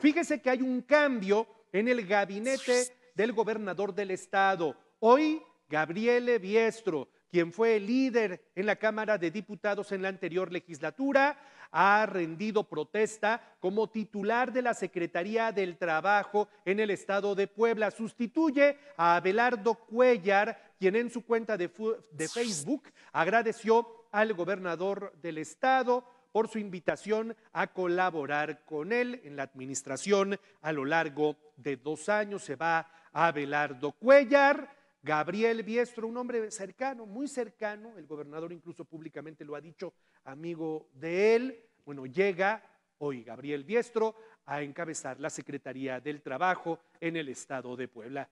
Fíjese que hay un cambio en el gabinete del gobernador del estado. Hoy, Gabriele Biestro, quien fue el líder en la Cámara de Diputados en la anterior legislatura, ha rendido protesta como titular de la Secretaría del Trabajo en el Estado de Puebla. Sustituye a Abelardo Cuellar, quien en su cuenta de Facebook agradeció al gobernador del Estado por su invitación a colaborar con él en la administración a lo largo de dos años. Se va a Abelardo Cuellar, Gabriel Biestro, un hombre cercano, muy cercano, el gobernador incluso públicamente lo ha dicho, amigo de él. Bueno, llega hoy Gabriel Biestro a encabezar la Secretaría del Trabajo en el Estado de Puebla.